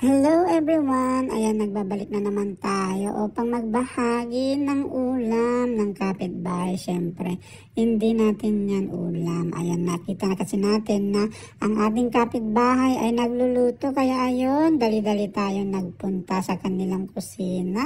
Hello everyone! Ayan, nagbabalik na naman tayo upang magbahagi ng ulam ng kapitbahay. Siyempre, hindi natin yan ulam. Ayan, nakita na kasi natin na ang ating kapitbahay ay nagluluto. Kaya ayun, dali-dali tayo nagpunta sa kanilang kusina.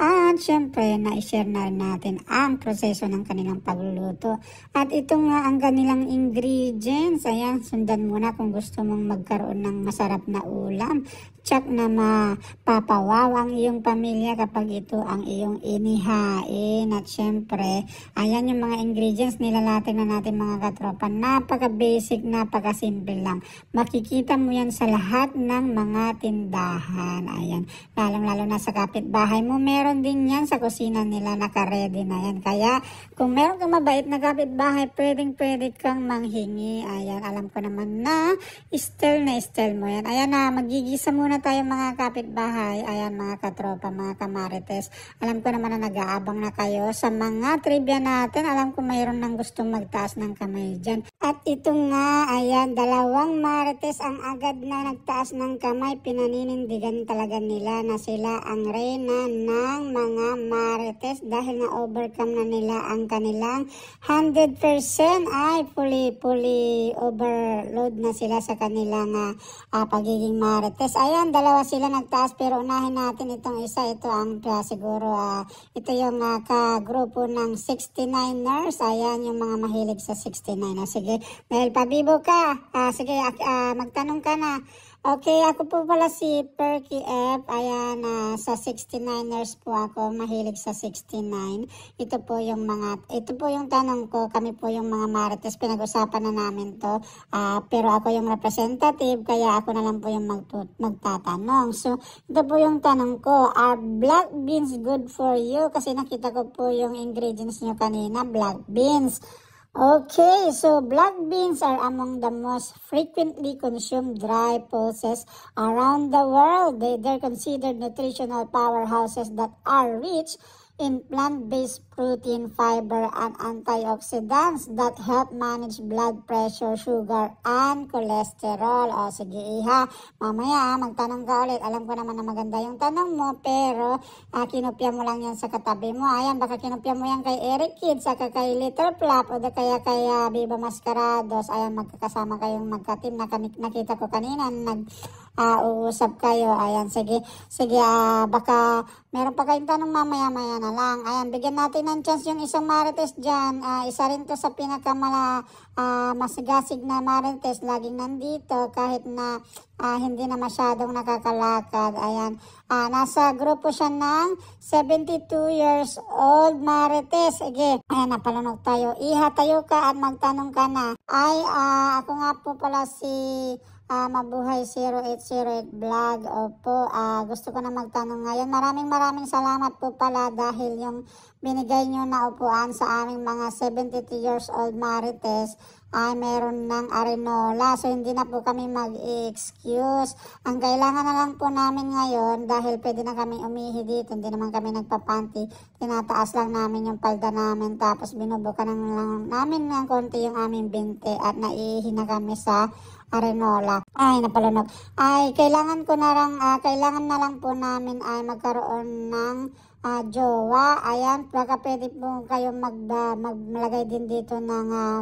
At siyempre, na-share na natin ang proseso ng kanilang pagluluto. At ito nga ang kanilang ingredients. Ayan, sundan muna kung gusto mong magkaroon ng masarap na ulam. Tsak na mapapawawang iyong pamilya kapag ito ang iyong inihain. At syempre, ayan yung mga ingredients nilalatin na natin mga katropa. Napaka-basic, napaka-simple lang. Makikita mo yan sa lahat ng mga tindahan. Ayan, lalong-lalo na sa kapitbahay mo. Meron din yan sa kusina nila, Naka-ready na yan. Kaya, kung meron kang mabait na kapitbahay, pwedeng-pwede kang manghingi. Ayan, alam ko naman na, still na still mo yan. Ayan na, magigisa muna na tayo mga kapitbahay, ayan mga katropa, mga kamarites. Alam ko naman na nag-aabang na kayo sa mga trivia natin. Alam ko mayroon nang gustong magtaas ng kamay dyan. At ito nga, ayan, dalawang marites ang agad na nagtaas ng kamay. Pinaninindigan talaga nila na sila ang reyna ng mga marites dahil na-overcome na nila ang kanilang 100% ay fully, fully overload na sila sa kanilang uh, uh, pagiging marites. Ayan, Ayan, dalawa sila nagtaas pero unahin natin itong isa. Ito ang uh, siguro, uh, ito yung uh, ka-grupo ng 69ers. Ayan, yung mga mahilig sa 69ers. Sige, Mel, pabibo ka. Uh, sige, uh, magtanong ka na. Okay, ako po pala si Perky F. Ayan, uh, sa 69ers po ako, mahilig sa 69. Ito po yung mga, ito po yung tanong ko, kami po yung mga Marites, pinag-usapan na namin to. Uh, pero ako yung representative, kaya ako na lang po yung magtut- magtatanong. So, ito po yung tanong ko, are black beans good for you? Kasi nakita ko po yung ingredients nyo kanina, black beans. Okay, so black beans are among the most frequently consumed dry pulses around the world. They, they're considered nutritional powerhouses that are rich in plant-based protein, fiber, and antioxidants that help manage blood pressure, sugar, and cholesterol. O sige iha, mamaya ah, magtanong ka ulit. Alam ko naman na maganda yung tanong mo, pero uh, kinopya mo lang yan sa katabi mo. Ayan, baka kinopya mo yan kay Eric Kid, saka kay Little Flap, o kaya kay uh, Biba Mascarados. Ayan, magkakasama kayong magkatim. Nak nakita ko kanina, nag uh, uusap kayo. Ayan, sige, sige, uh, baka meron pa kayong tanong mamaya-maya na lang. Ayan, bigyan natin ng chance yung isang marites dyan. Uh, isa rin to sa pinakamala uh, masigasig na marites. Laging nandito kahit na uh, hindi na masyadong nakakalakad. Ayan, uh, nasa grupo siya ng 72 years old marites. Sige, ayan, napalunok tayo. Iha tayo ka at magtanong ka na. Ay, uh, ako nga po pala si Uh, mabuhay 0808 vlog. Opo, uh, gusto ko na magtanong ngayon. Maraming maraming salamat po pala dahil yung binigay nyo na upuan sa aming mga 72 years old marites ay meron ng arenola. So hindi na po kami mag-excuse. Ang kailangan na lang po namin ngayon dahil pwede na kami umihi dito. Hindi naman kami nagpapanti. Tinataas lang namin yung palda namin tapos binubukan lang namin ng konti yung aming binte at naihi na kami sa Arenola ay napalunok. Ay kailangan ko na lang uh, kailangan na lang po namin ay magkaroon ng uh, jowa. Ayan, baka pwede po kayong mag, uh, maglagay din dito ng uh,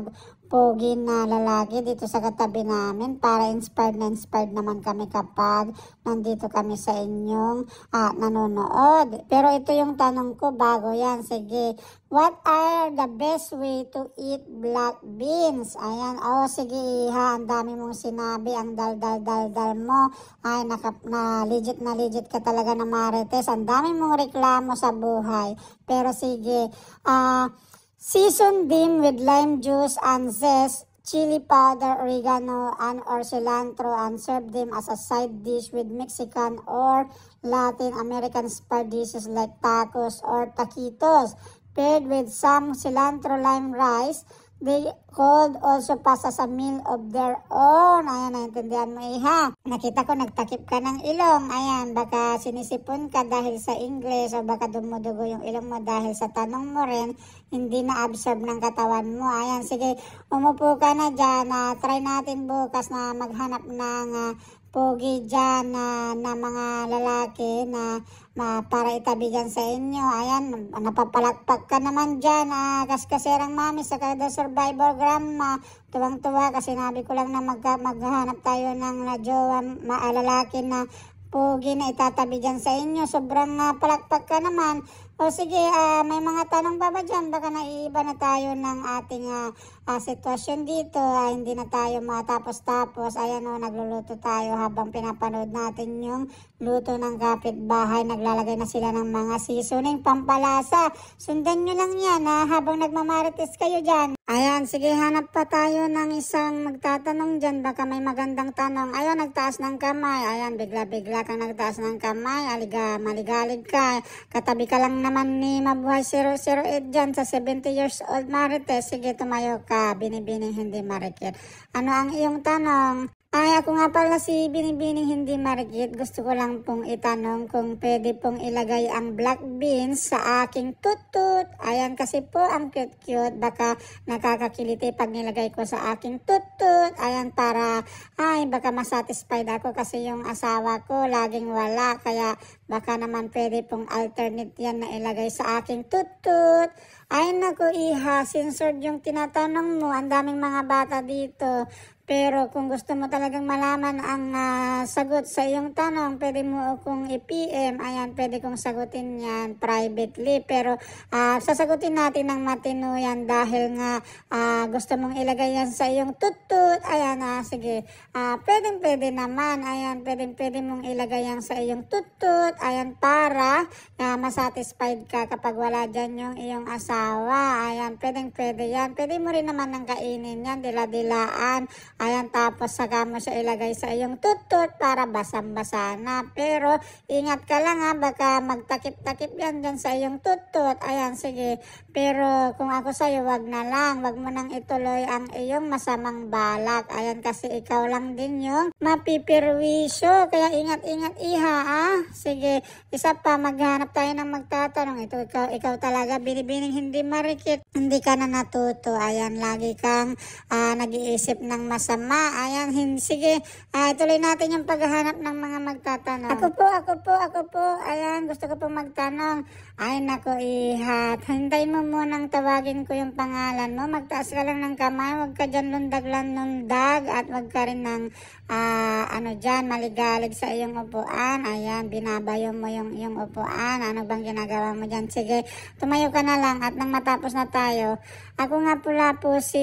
pogi na lalaki dito sa katabi namin para inspired na inspired naman kami kapag nandito kami sa inyong uh, nanonood. Pero ito yung tanong ko bago yan. Sige, what are the best way to eat black beans? Ayan, oh sige iha, ang dami mong sinabi, ang dal dal dal dal mo. Ay, naka, na legit na legit ka talaga na Marites. Ang dami mong reklamo sa buhay. Pero sige, ah... Uh, Season them with lime juice and zest, chili powder, oregano, and or cilantro and serve them as a side dish with Mexican or Latin American spread dishes like tacos or taquitos paired with some cilantro lime rice They cold also passes a meal of their own. Ayan, naintindihan mo iha. Nakita ko nagtakip ka ng ilong. Ayan, baka sinisipon ka dahil sa English o baka dumudugo yung ilong mo dahil sa tanong mo rin, hindi na-absorb ng katawan mo. Ayan, sige, umupo ka na dyan. Uh, try natin bukas na maghanap ng uh, pogi dyan na, na mga lalaki na ma, para itabi dyan sa inyo. Ayan, napapalagpag ka naman dyan. Ah, kaskaserang mami sa The survivor grandma. Ah. Tuwang-tuwa kasi nabi ko lang na mag, maghanap tayo ng na jowa maalalaki na pogi na itatabi dyan sa inyo. Sobrang uh, palakpak ka naman. O sige, uh, may mga tanong pa ba dyan? Baka naiiba na tayo ng ating uh, uh, sitwasyon dito. Uh, hindi na tayo matapos-tapos. Ayan o, oh, nagluluto tayo habang pinapanood natin yung luto ng kapitbahay. Naglalagay na sila ng mga seasoning pampalasa. Sundan nyo lang yan ha, habang nagmamarites kayo dyan. Ayan, sige, hanap pa tayo ng isang magtatanong dyan. Baka may magandang tanong. Ayan, nagtaas ng kamay. Ayan, bigla-bigla kang nagtaas ng kamay. Aliga, maligalig ka. Katabi ka lang na naman ni Mabuhay 008 dyan sa 70 years old Marites. Sige, tumayo ka. Binibining hindi marikit. Ano ang iyong tanong? Ay, ako nga pala si Binibining Hindi Margit. Gusto ko lang pong itanong kung pwede pong ilagay ang black beans sa aking tutut. Ayan kasi po, ang cute-cute. Baka nakakakiliti pag nilagay ko sa aking tutut. Ayan para, ay, baka masatisfied ako kasi yung asawa ko laging wala. Kaya baka naman pwede pong alternate yan na ilagay sa aking tutut. Ay, naku, iha, censored yung tinatanong mo. Ang daming mga bata dito. Pero kung gusto mo talagang malaman ang uh, sagot sa iyong tanong, pwede mo kong i-PM. Ayan, pwede kong sagutin yan privately. Pero uh, sasagutin natin ng matino yan dahil nga uh, gusto mong ilagay yan sa iyong tutut. Ayan, uh, sige. Uh, pwedeng pwede naman. Ayan, pwedeng pwede mong ilagay yan sa iyong tutut. Ayan, para uh, masatisfied ka kapag wala dyan yung iyong asawa. Ayan, pwedeng pwede yan. Pwede mo rin naman ng kainin yan, dila-dilaan Ayan, tapos saka mo siya ilagay sa iyong tutut para basang-basa na. Pero, ingat ka lang ha, baka magtakip-takip yan dyan sa iyong tutut. Ayan, sige. Pero, kung ako sa'yo, wag na lang. Wag mo nang ituloy ang iyong masamang balak. Ayan, kasi ikaw lang din yung mapipirwisyo. Kaya, ingat-ingat iha ha. Sige, isa pa, maghanap tayo ng magtatanong. Ito, ikaw, ikaw talaga, binibining hindi marikit. Hindi ka na natuto. Ayan, lagi kang uh, nag-iisip ng mas masama. Ayan, sige, uh, tuloy natin yung paghahanap ng mga magtatanong. Ako po, ako po, ako po. Ayan, gusto ko po magtanong. Ay, nako, ihat. Hintayin mo munang tawagin ko yung pangalan mo. Magtaas ka lang ng kamay. Huwag ka dyan lundag-lundag at huwag ka rin ng uh, ano dyan, maligalig sa iyong upuan. Ayan, binabayo mo yung, yung upuan. Ano bang ginagawa mo dyan? Sige, tumayo ka na lang at nang matapos na tayo. Ako nga pula po si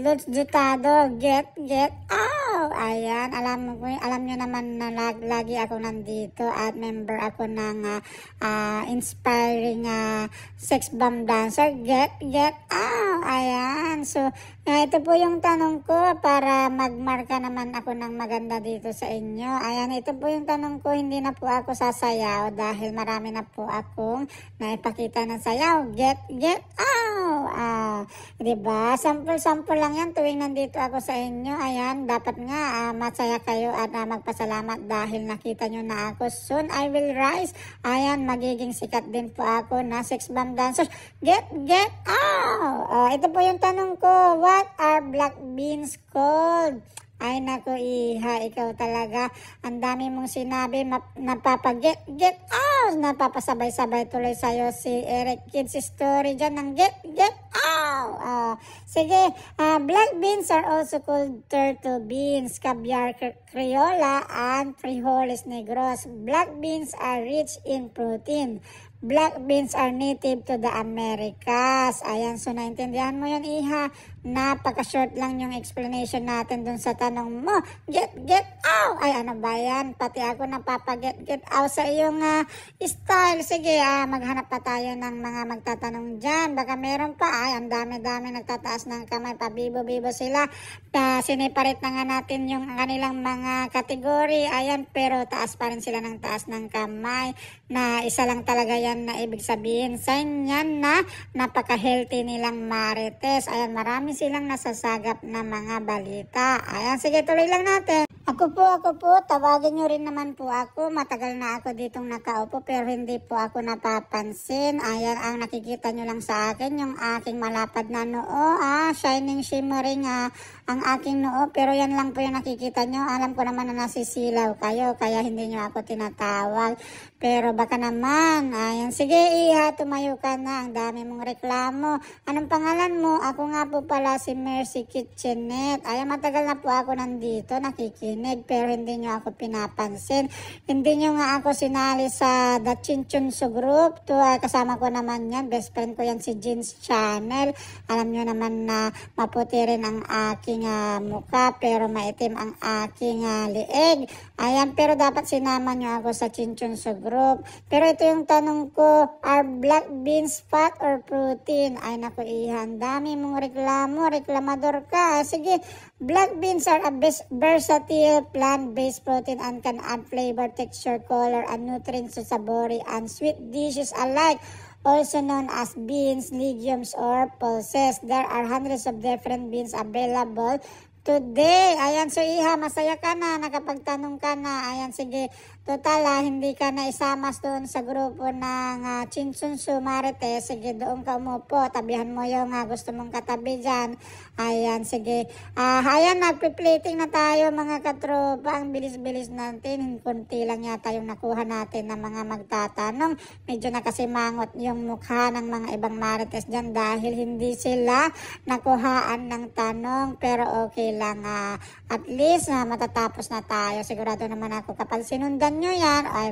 Lutz Jutado, get Get out! Oh, ayan, alam, mo, alam nyo naman na lag, lagi ako nandito at member ako ng uh, uh, inspiring uh, sex bomb dancer. Get, get out! Ayan, so uh, ito po yung tanong ko para magmarka naman ako ng maganda dito sa inyo. Ayan, ito po yung tanong ko. Hindi na po ako sasayaw dahil marami na po akong naipakita ng sayaw. Get, get out! Ah, 'di ba? Sample-sample lang 'yan tuwing nandito ako sa inyo. Ayan, dapat nga ah, masaya kayo at ah, magpasalamat dahil nakita nyo na ako. Soon I will rise. Ayan, magiging sikat din po ako na six bomb dancers. Get get out. Ah, ito po yung tanong ko. What are black beans called? Ay nako iha, ikaw talaga. Ang dami mong sinabi, napapag-get get out! Napapasabay-sabay tuloy sa'yo si Eric Kids story dyan ng get get out! Uh, sige, uh, black beans are also called turtle beans, caviar creola, and frijoles negros. Black beans are rich in protein. Black beans are native to the Americas. Ayan, so naintindihan mo yun, Iha. Napaka-short lang yung explanation natin dun sa tanong mo. Get, get out! Ay, ano ba yan? Pati ako napapag-get, get out sa iyong uh, style. Sige, ah, maghanap pa tayo ng mga magtatanong dyan. Baka meron pa. Ay, ang dami-dami nagtataas ng kamay. Pabibo-bibo sila. Ta siniparit na nga natin yung kanilang mga kategory. Ayan, pero taas pa rin sila ng taas ng kamay na isa lang talaga yan na ibig sabihin. Sign yan na napaka-healthy nilang marites. Ayan, marami silang nasasagap na mga balita. Ayan, sige, tuloy lang natin. Ako po, ako po, tawagin nyo rin naman po ako. Matagal na ako ditong nakaupo pero hindi po ako napapansin. Ayan ang nakikita nyo lang sa akin, yung aking malapad na noo. Ah, shining, shimmering, ah, ang aking noo. Pero yan lang po yung nakikita nyo. Alam ko naman na nasisilaw kayo, kaya hindi nyo ako tinatawag. Pero baka naman, ayan. Sige, Iha, tumayo ka na. Ang dami mong reklamo. Anong pangalan mo? Ako nga po pala si Mercy Kitchenette. Ayan, matagal na po ako nandito, nakikinig. Pero hindi nyo ako pinapansin. Hindi nyo nga ako sinali sa The Chinchunso Group. To, uh, kasama ko naman yan. Best friend ko yan si Jeans Channel. Alam nyo naman na maputi rin ang aking aking uh, muka pero maitim ang aking uh, liig. Ayan, pero dapat sinama nyo ako sa chinchon sa group. Pero ito yung tanong ko, are black beans fat or protein? Ay naku, ihan, dami mong reklamo, reklamador ka. Sige, black beans are a versatile plant-based protein and can add flavor, texture, color, and nutrients to savory and sweet dishes alike also known as beans, legumes, or pulses. There are hundreds of different beans available today. Ayan, so Iha, masaya ka na, nakapagtanong ka na. Ayan, sige, Total, ah, hindi ka na isamas doon sa grupo ng ah, Chinsunsu Marite. Sige, doon ka umupo. Tabihan mo yung ah, gusto mong katabi dyan. Ayan, sige. Ah, ayan, nagpiplating na tayo mga katropa. Ang bilis-bilis natin. Kunti lang yata yung nakuha natin ng mga magtatanong. Medyo nakasimangot yung mukha ng mga ibang Marites dyan dahil hindi sila nakuhaan ng tanong. Pero okay lang. ah. at least ah, matatapos na tayo. Sigurado naman ako kapag sinundan alam nyo yan. Ay,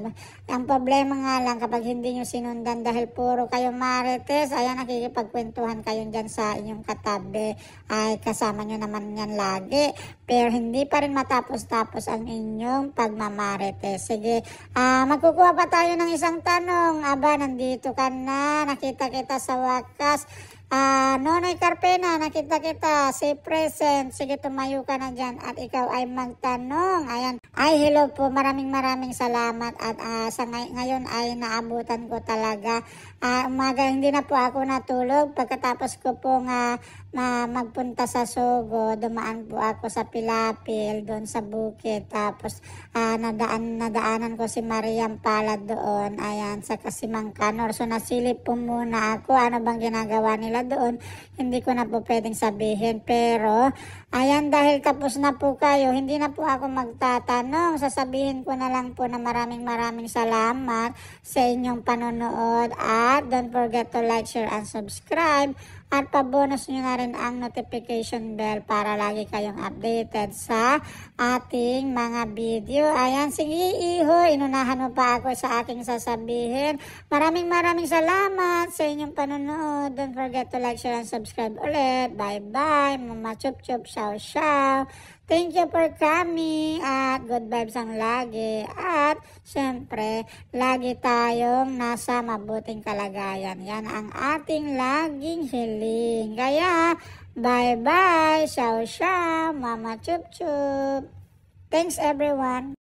ang problema nga lang kapag hindi nyo sinundan dahil puro kayo marites, ayan, nakikipagkwentuhan kayo dyan sa inyong katabi. Ay, kasama nyo naman yan lagi. Pero hindi pa rin matapos-tapos ang inyong pagmamarites. Sige, uh, magkukuha pa tayo ng isang tanong. Aba, nandito ka na. Nakita kita sa wakas. Uh, Nonoy Carpena, nakita kita. Say present. Sige, tumayo ka na dyan at ikaw ay magtanong. Ayan. Ay, hello po. Maraming maraming salamat. At uh, sa ngay- ngayon ay naabutan ko talaga. Uh, umaga, hindi na po ako natulog. Pagkatapos ko po uh, ma- magpunta sa Sugo, dumaan po ako sa Pilapil, doon sa bukid. Tapos uh, nadaan, nadaanan ko si Mariam Palad doon. Ayan, sa Kanor. So, nasilip po muna ako. Ano bang ginagawa nila doon, hindi ko na po pwedeng sabihin. Pero, ayan, dahil tapos na po kayo, hindi na po ako magtatanong. Sasabihin ko na lang po na maraming maraming salamat sa inyong panonood. At don't forget to like, share, and subscribe. At pabonus nyo na rin ang notification bell para lagi kayong updated sa ating mga video. Ayan, sige iho, inunahan mo pa ako sa aking sasabihin. Maraming maraming salamat sa inyong panonood. Don't forget to like, share, and subscribe ulit. Bye-bye. Mga chup-chup, ciao-ciao. Thank you for coming at good vibes ang lagi. At syempre, lagi tayong nasa mabuting kalagayan. Yan ang ating laging hiling. Kaya, bye-bye, shaw shaw, mama chup chup. Thanks everyone.